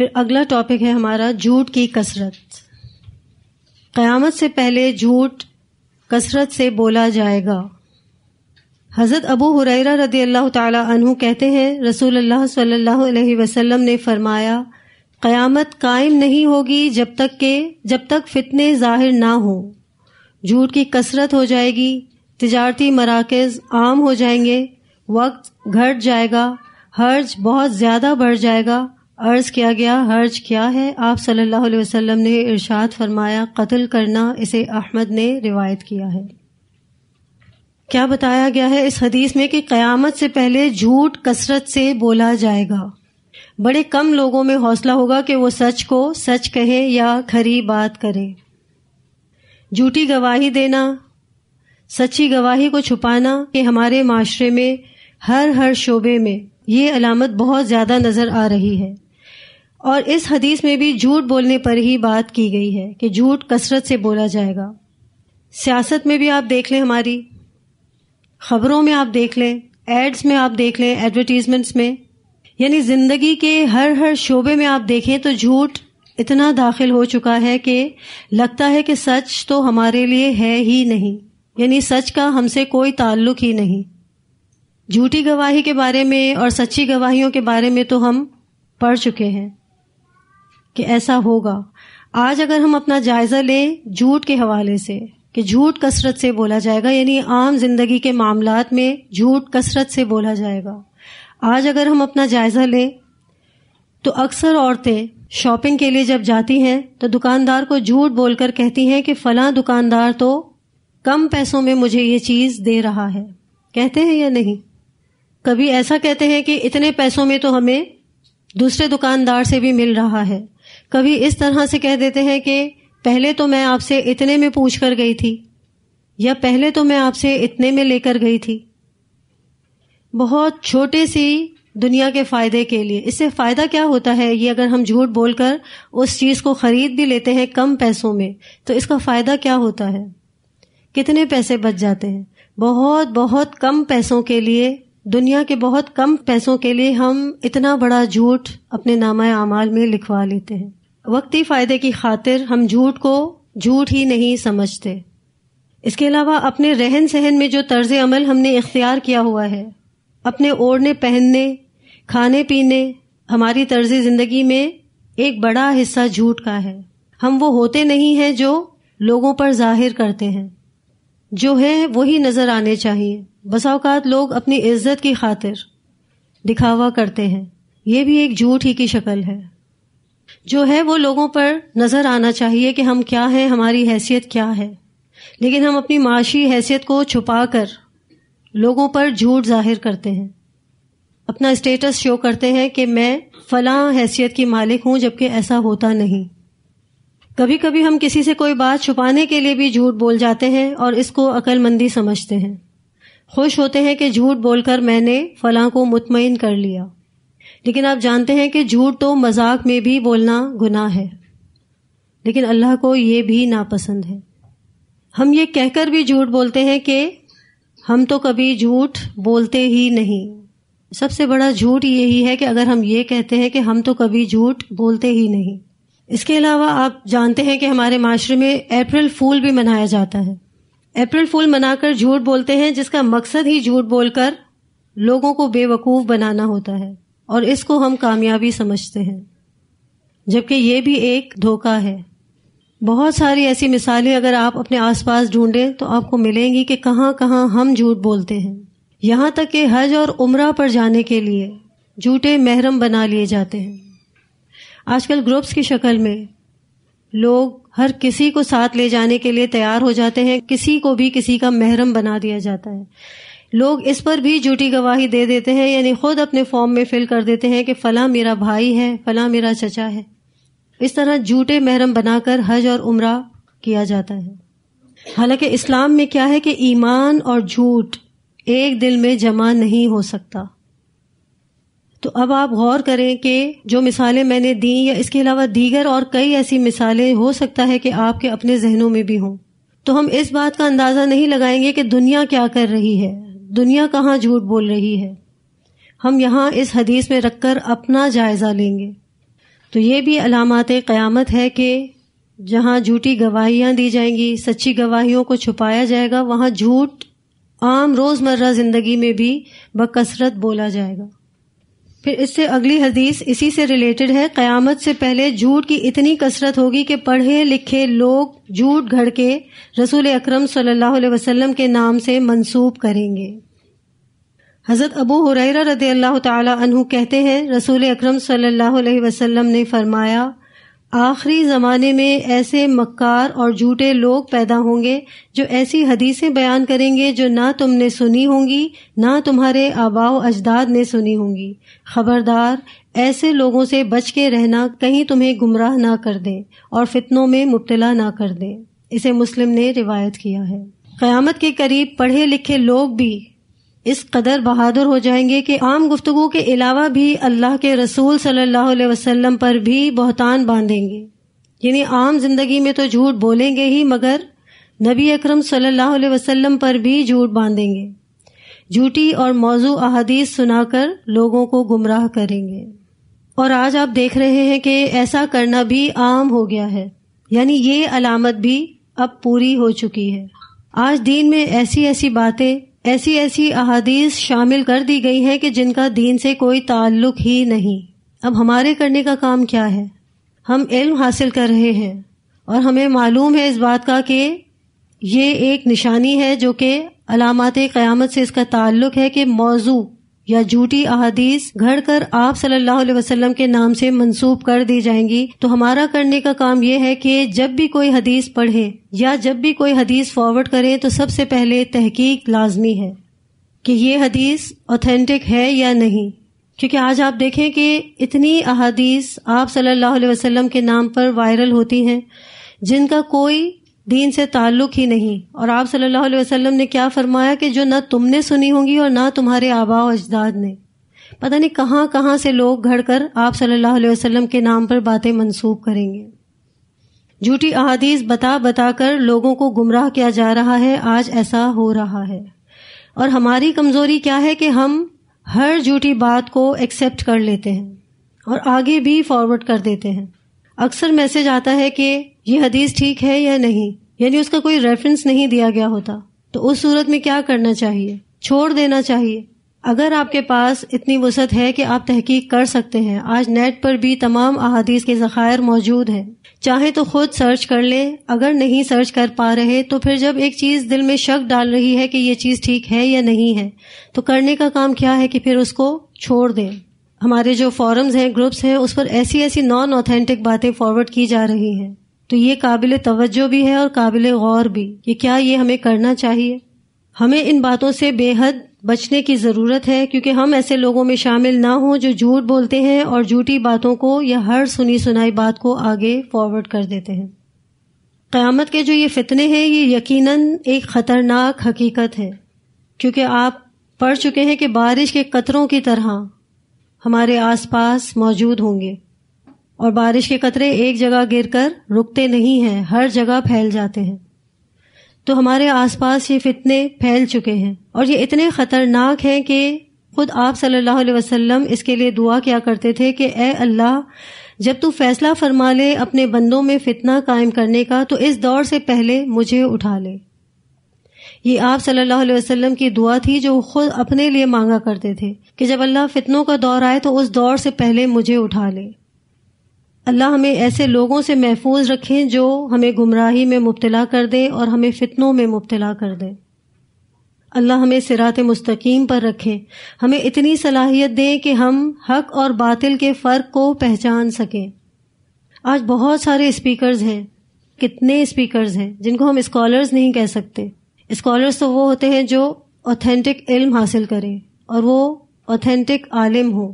फिर अगला टॉपिक है हमारा झूठ की कसरत क़यामत से पहले झूठ कसरत से बोला जाएगा हज़रत अबू हुरैरा रदी अल्लाह तहु कहते हैं रसूल अल्लाह सल्लल्लाहु अलैहि वसल्लम ने फरमाया क़यामत कायम नहीं होगी जब तक के जब तक फितने ज़ाहिर ना हो झूठ की कसरत हो जाएगी तजारती मराकज़ आम हो जाएंगे वक्त घट जाएगा हर्ज बहुत ज़्यादा बढ़ जाएगा अर्ज किया गया हर्ज क्या है आप सल्लल्लाहु अलैहि वसल्लम ने इरशाद फरमाया कत्ल करना इसे अहमद ने रिवायत किया है क्या बताया गया है इस हदीस में कि क़यामत से पहले झूठ कसरत से बोला जाएगा बड़े कम लोगों में हौसला होगा कि वो सच को सच कहे या खरी बात करे झूठी गवाही देना सच्ची गवाही को छुपाना कि हमारे माशरे में हर हर शोबे में ये अलामत बहुत ज़्यादा नज़र आ रही है और इस हदीस में भी झूठ बोलने पर ही बात की गई है कि झूठ कसरत से बोला जाएगा सियासत में भी आप देख लें हमारी खबरों में आप देख लें एड्स में आप देख लें एडवर्टीजमेंट्स में यानी ज़िंदगी के हर हर शोबे में आप देखें तो झूठ इतना दाखिल हो चुका है कि लगता है कि सच तो हमारे लिए है ही नहीं यानी सच का हमसे कोई ताल्लुक ही नहीं झूठी गवाही के बारे में और सच्ची गवाहियों के बारे में तो हम पढ़ चुके हैं कि ऐसा होगा आज अगर हम अपना जायजा लें झूठ के हवाले से कि झूठ कसरत से बोला जाएगा यानी आम जिंदगी के मामला में झूठ कसरत से बोला जाएगा आज अगर हम अपना जायजा लें तो अक्सर औरतें शॉपिंग के लिए जब जाती हैं तो दुकानदार को झूठ बोलकर कहती हैं कि फला दुकानदार तो कम पैसों में मुझे ये चीज दे रहा है कहते हैं या नहीं कभी ऐसा कहते हैं कि इतने पैसों में तो हमें दूसरे दुकानदार से भी मिल रहा है कभी इस तरह से कह देते हैं कि पहले तो मैं आपसे इतने में पूछ कर गई थी या पहले तो मैं आपसे इतने में लेकर गई थी बहुत छोटे सी दुनिया के फायदे के लिए इससे फायदा क्या होता है ये अगर हम झूठ बोलकर उस चीज को खरीद भी लेते हैं कम पैसों में तो इसका फायदा क्या होता है कितने पैसे बच जाते हैं बहुत बहुत कम पैसों के लिए दुनिया के बहुत कम पैसों के लिए हम इतना बड़ा झूठ अपने नामा अमाल में लिखवा लेते हैं वक्ती फायदे की खातिर हम झूठ को झूठ ही नहीं समझते इसके अलावा अपने रहन सहन में जो तर्ज अमल हमने इख्तियार किया हुआ है अपने ओढ़ने पहनने खाने पीने हमारी तर्ज जिंदगी में एक बड़ा हिस्सा झूठ का है हम वो होते नहीं हैं जो लोगों पर जाहिर करते हैं जो है वही नजर आने चाहिए बसाओकात लोग अपनी इज्जत की खातिर दिखावा करते हैं ये भी एक झूठ ही की शक्ल है जो है वो लोगों पर नज़र आना चाहिए कि हम क्या हैं हमारी हैसियत क्या है लेकिन हम अपनी माशी हैसियत को छुपा कर लोगों पर झूठ जाहिर करते हैं अपना स्टेटस शो करते हैं कि मैं फलां हैसियत की मालिक हूं जबकि ऐसा होता नहीं कभी कभी हम किसी से कोई बात छुपाने के लिए भी झूठ बोल जाते हैं और इसको अकलमंदी समझते हैं खुश होते हैं कि झूठ बोलकर मैंने फलां को मुतमिन कर लिया लेकिन आप जानते हैं कि झूठ तो मजाक में भी बोलना गुनाह है लेकिन अल्लाह को ये भी नापसंद है हम ये कहकर भी झूठ बोलते हैं कि हम तो कभी झूठ बोलते ही नहीं सबसे बड़ा झूठ यही है कि अगर हम ये कहते हैं कि हम तो कभी झूठ बोलते ही नहीं इसके अलावा आप जानते हैं कि हमारे माशरे में अप्रैल फूल भी मनाया जाता है अप्रैल फूल मनाकर झूठ बोलते हैं जिसका मकसद ही झूठ बोलकर लोगों को बेवकूफ़ बनाना होता है और इसको हम कामयाबी समझते हैं जबकि ये भी एक धोखा है बहुत सारी ऐसी मिसालें अगर आप अपने आसपास ढूंढें तो आपको मिलेंगी कि कहाँ कहाँ हम झूठ बोलते हैं यहाँ तक कि हज और उम्र पर जाने के लिए झूठे महरम बना लिए जाते हैं आजकल ग्रुप्स की शक्ल में लोग हर किसी को साथ ले जाने के लिए तैयार हो जाते हैं किसी को भी किसी का महरम बना दिया जाता है लोग इस पर भी झूठी गवाही दे देते हैं यानी खुद अपने फॉर्म में फिल कर देते हैं कि फला मेरा भाई है फला मेरा चचा है इस तरह झूठे महरम बनाकर हज और उम्र किया जाता है हालांकि इस्लाम में क्या है कि ईमान और झूठ एक दिल में जमा नहीं हो सकता तो अब आप गौर करें कि जो मिसालें मैंने दी या इसके अलावा दीगर और कई ऐसी मिसालें हो सकता है कि आपके अपने जहनों में भी हों तो हम इस बात का अंदाजा नहीं लगाएंगे कि दुनिया क्या कर रही है दुनिया कहाँ झूठ बोल रही है हम यहाँ इस हदीस में रखकर अपना जायज़ा लेंगे तो ये भी अलामत क़यामत है कि जहाँ झूठी गवाहियाँ दी जाएंगी सच्ची गवाहियों को छुपाया जाएगा वहाँ झूठ आम रोज़मर्रा ज़िंदगी में भी बकसरत बोला जाएगा फिर इससे अगली हदीस इसी से रिलेटेड है कयामत से पहले झूठ की इतनी कसरत होगी कि पढ़े लिखे लोग झूठ घड़ के रसूल अक्रम सल्लल्लाहु वसल्लम के नाम से मंसूब करेंगे हज़रत अबू हुरैरा रदी अल्लाह तहु कहते हैं रसूल अक्रम सल्लल्लाहु वसल्लम ने फरमाया आखिरी ज़माने में ऐसे मक्कार और झूठे लोग पैदा होंगे जो ऐसी हदीसें बयान करेंगे जो ना तुमने सुनी होंगी ना तुम्हारे आबाओ अजदाद ने सुनी होंगी खबरदार ऐसे लोगों से बच के रहना कहीं तुम्हें गुमराह ना कर दे और फितनों में मुबतला ना कर दे इसे मुस्लिम ने रिवायत किया है क़यामत के करीब पढ़े लिखे लोग भी इस कदर बहादुर हो जाएंगे कि आम गुफ्तगु के अलावा भी अल्लाह के रसूल सल्लल्लाहु अलैहि वसल्लम पर भी बहतान बांधेंगे यानी आम जिंदगी में तो झूठ बोलेंगे ही मगर नबी अकरम सल्लल्लाहु अलैहि वसल्लम पर भी झूठ बांधेंगे झूठी और मौजू अहादीस सुनाकर लोगों को गुमराह करेंगे और आज आप देख रहे हैं कि ऐसा करना भी आम हो गया है यानी ये अलामत भी अब पूरी हो चुकी है आज दीन में ऐसी ऐसी बातें ऐसी ऐसी अहादीस शामिल कर दी गई हैं कि जिनका दीन से कोई ताल्लुक ही नहीं अब हमारे करने का काम क्या है हम इल्म हासिल कर रहे हैं और हमें मालूम है इस बात का कि ये एक निशानी है जो कि अलामत क़यामत से इसका ताल्लुक है कि मौजू या झूठी अहादीस घड़ कर आप सल्लल्लाहु अलैहि वसल्लम के नाम से मंसूब कर दी जाएंगी तो हमारा करने का काम यह है कि जब भी कोई हदीस पढ़े या जब भी कोई हदीस फॉरवर्ड करे तो सबसे पहले तहकीक लाजमी है कि ये हदीस ऑथेंटिक है या नहीं क्योंकि आज आप देखें कि इतनी अहादीस आप सल्लल्लाहु अलैहि वसल्लम के नाम पर वायरल होती हैं जिनका कोई दीन से ताल्लुक ही नहीं और आप सल्लल्लाहु अलैहि वसल्लम ने क्या फरमाया कि जो ना तुमने सुनी होंगी और ना तुम्हारे आबा अजदाद ने पता नहीं कहाँ कहाँ से लोग घड़ कर आप सल्लल्लाहु अलैहि वसल्लम के नाम पर बातें मंसूब करेंगे झूठी अहादीस बता बता कर लोगों को गुमराह किया जा रहा है आज ऐसा हो रहा है और हमारी कमजोरी क्या है कि हम हर झूठी बात को एक्सेप्ट कर लेते हैं और आगे भी फॉरवर्ड कर देते हैं अक्सर मैसेज आता है कि ये हदीस ठीक है या नहीं यानी उसका कोई रेफरेंस नहीं दिया गया होता तो उस सूरत में क्या करना चाहिए छोड़ देना चाहिए अगर आपके पास इतनी वसत है कि आप तहकीक कर सकते हैं आज नेट पर भी तमाम अहादीस के ज़खायर मौजूद हैं चाहे तो खुद सर्च कर लें अगर नहीं सर्च कर पा रहे तो फिर जब एक चीज़ दिल में शक डाल रही है कि ये चीज़ ठीक है या नहीं है तो करने का काम क्या है कि फिर उसको छोड़ दें हमारे जो फॉरम्स हैं ग्रुप्स हैं उस पर ऐसी ऐसी नॉन ऑथेंटिक बातें फॉरवर्ड की जा रही हैं तो ये काबिल तवज्जो भी है और काबिल गौर भी कि क्या ये हमें करना चाहिए हमें इन बातों से बेहद बचने की ज़रूरत है क्योंकि हम ऐसे लोगों में शामिल ना हों जो झूठ बोलते हैं और झूठी बातों को या हर सुनी सुनाई बात को आगे फॉरवर्ड कर देते हैं क्यामत के जो ये फितने हैं ये यकीनन एक ख़तरनाक हकीकत है क्योंकि आप पढ़ चुके हैं कि बारिश के कतरों की तरह हमारे आसपास मौजूद होंगे और बारिश के कतरे एक जगह गिरकर रुकते नहीं हैं हर जगह फैल जाते हैं तो हमारे आसपास ये फितने फैल चुके हैं और ये इतने ख़तरनाक हैं कि खुद आप सल्लल्लाहु अलैहि वसल्लम इसके लिए दुआ किया करते थे कि ए अल्लाह जब तू फैसला फरमा ले अपने बंदों में फितना कायम करने का तो इस दौर से पहले मुझे उठा ले ये आप सल्लल्लाहु अलैहि वसल्लम की दुआ थी जो खुद अपने लिए मांगा करते थे कि जब अल्लाह फितनों का दौर आए तो उस दौर से पहले मुझे उठा ले अल्लाह हमें ऐसे लोगों से महफूज रखें जो हमें गुमराही में मुबतला कर दें और हमें फितनों में मुबतला कर दें अल्लाह हमें सिरात मुस्तकीम पर रखें हमें इतनी सलाहियत दें कि हम हक और बातिल के फ़र्क को पहचान सकें आज बहुत सारे स्पीकर्स हैं कितने स्पीकर्स हैं जिनको हम स्कॉलर्स नहीं कह सकते स्कॉलर्स तो वो होते हैं जो ऑथेंटिक इल्म हासिल करें और वो ऑथेंटिक आलिम हो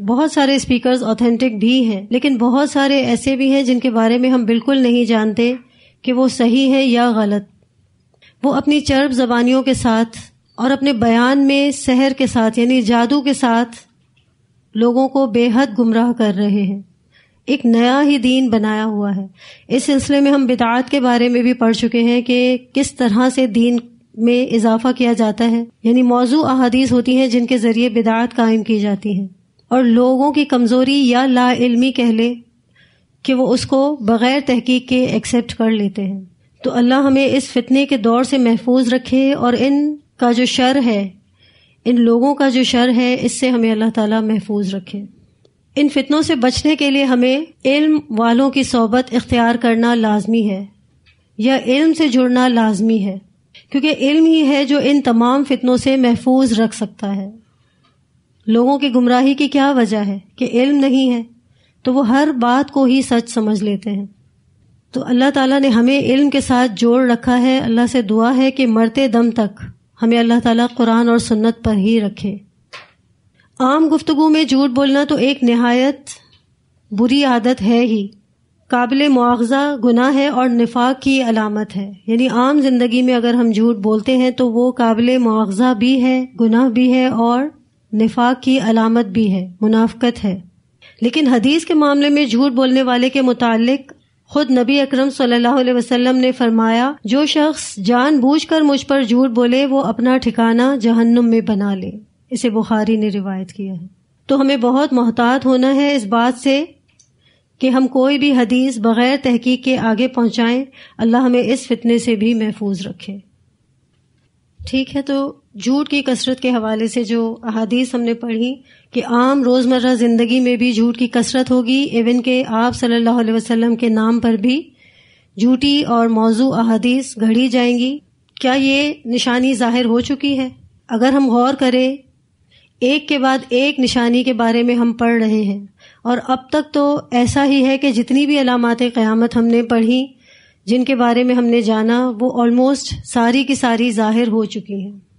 बहुत सारे स्पीकर्स ऑथेंटिक भी हैं लेकिन बहुत सारे ऐसे भी हैं जिनके बारे में हम बिल्कुल नहीं जानते कि वो सही है या गलत वो अपनी चर्ब जबानियों के साथ और अपने बयान में शहर के साथ यानी जादू के साथ लोगों को बेहद गुमराह कर रहे हैं एक नया ही दीन बनाया हुआ है इस सिलसिले में हम बिदात के बारे में भी पढ़ चुके हैं कि किस तरह से दीन में इजाफा किया जाता है यानी मौजू अहादीस होती हैं जिनके जरिए बिदात कायम की जाती है और लोगों की कमज़ोरी या ला इल्मी कह ले कि वो उसको बग़ैर तहकीक के एक्सेप्ट कर लेते हैं तो अल्लाह हमें इस फितने के दौर से महफूज रखे और इन का जो शर है इन लोगों का जो शर है इससे हमें अल्लाह ताला महफूज रखे इन फितनों से बचने के लिए हमें इल्म वालों की सोबत इख्तियार करना लाजमी है या इल्म से जुड़ना लाजमी है क्योंकि इल्म ही है जो इन तमाम फितनों से महफूज रख सकता है लोगों की गुमराही की क्या वजह है कि इल्म नहीं है तो वो हर बात को ही सच समझ लेते हैं तो अल्लाह ताला ने हमें इल्म के साथ जोड़ रखा है अल्लाह से दुआ है कि मरते दम तक हमें अल्लाह ताला कुरान और सुन्नत पर ही रखे आम गुफ्तगु में झूठ बोलना तो एक नहायत बुरी आदत है ही काबिल मुआवजा गुनाह है और निफाक की अलामत है यानी आम जिंदगी में अगर हम झूठ बोलते हैं तो वो काबिल मुआवजा भी है गुनाह भी है और निफाक की अलामत भी है मुनाफ्त है लेकिन हदीस के मामले में झूठ बोलने वाले के मुतालिक खुद नबी अकरम सल्लल्लाहु अलैहि वसल्लम ने फरमाया जो शख्स जान कर मुझ पर झूठ बोले वो अपना ठिकाना जहन्नुम में बना ले इसे बुखारी ने रिवायत किया है तो हमें बहुत मोहतात होना है इस बात से कि हम कोई भी हदीस बगैर तहकीक के आगे पहुंचाएं अल्लाह हमें इस फितने से भी महफूज रखे ठीक है तो झूठ की कसरत के हवाले से जो अहादीस हमने पढ़ी कि आम रोज़मर्रा ज़िंदगी में भी झूठ की कसरत होगी इवन के आप सल्लल्लाहु अलैहि वसल्लम के नाम पर भी झूठी और मौजू अहादीस घड़ी जाएंगी क्या ये निशानी ज़ाहिर हो चुकी है अगर हम गौर करें एक के बाद एक निशानी के बारे में हम पढ़ रहे हैं और अब तक तो ऐसा ही है कि जितनी भी अलामत क़्यामत हमने पढ़ी जिनके बारे में हमने जाना वो ऑलमोस्ट सारी की सारी ज़ाहिर हो चुकी हैं